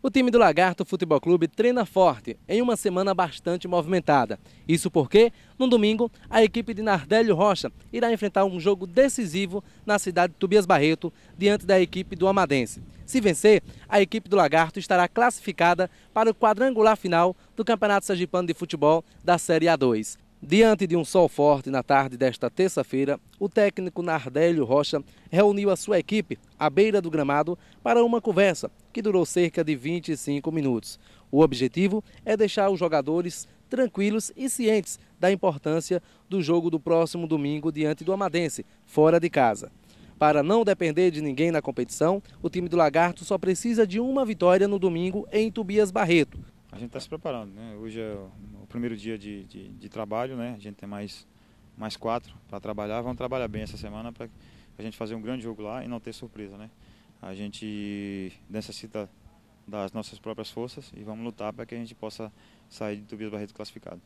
O time do Lagarto Futebol Clube treina forte em uma semana bastante movimentada. Isso porque, no domingo, a equipe de Nardélio Rocha irá enfrentar um jogo decisivo na cidade de Tobias Barreto, diante da equipe do Amadense. Se vencer, a equipe do Lagarto estará classificada para o quadrangular final do Campeonato Sergipano de Futebol da Série A2. Diante de um sol forte na tarde desta terça-feira, o técnico Nardélio Rocha reuniu a sua equipe à beira do gramado para uma conversa que durou cerca de 25 minutos. O objetivo é deixar os jogadores tranquilos e cientes da importância do jogo do próximo domingo diante do Amadense, fora de casa. Para não depender de ninguém na competição, o time do Lagarto só precisa de uma vitória no domingo em Tobias Barreto. A gente está se preparando, né? Hoje é primeiro dia de, de, de trabalho, né? A gente tem mais, mais quatro para trabalhar. Vamos trabalhar bem essa semana para a gente fazer um grande jogo lá e não ter surpresa, né? A gente necessita das nossas próprias forças e vamos lutar para que a gente possa sair de Tobias Barreto classificado.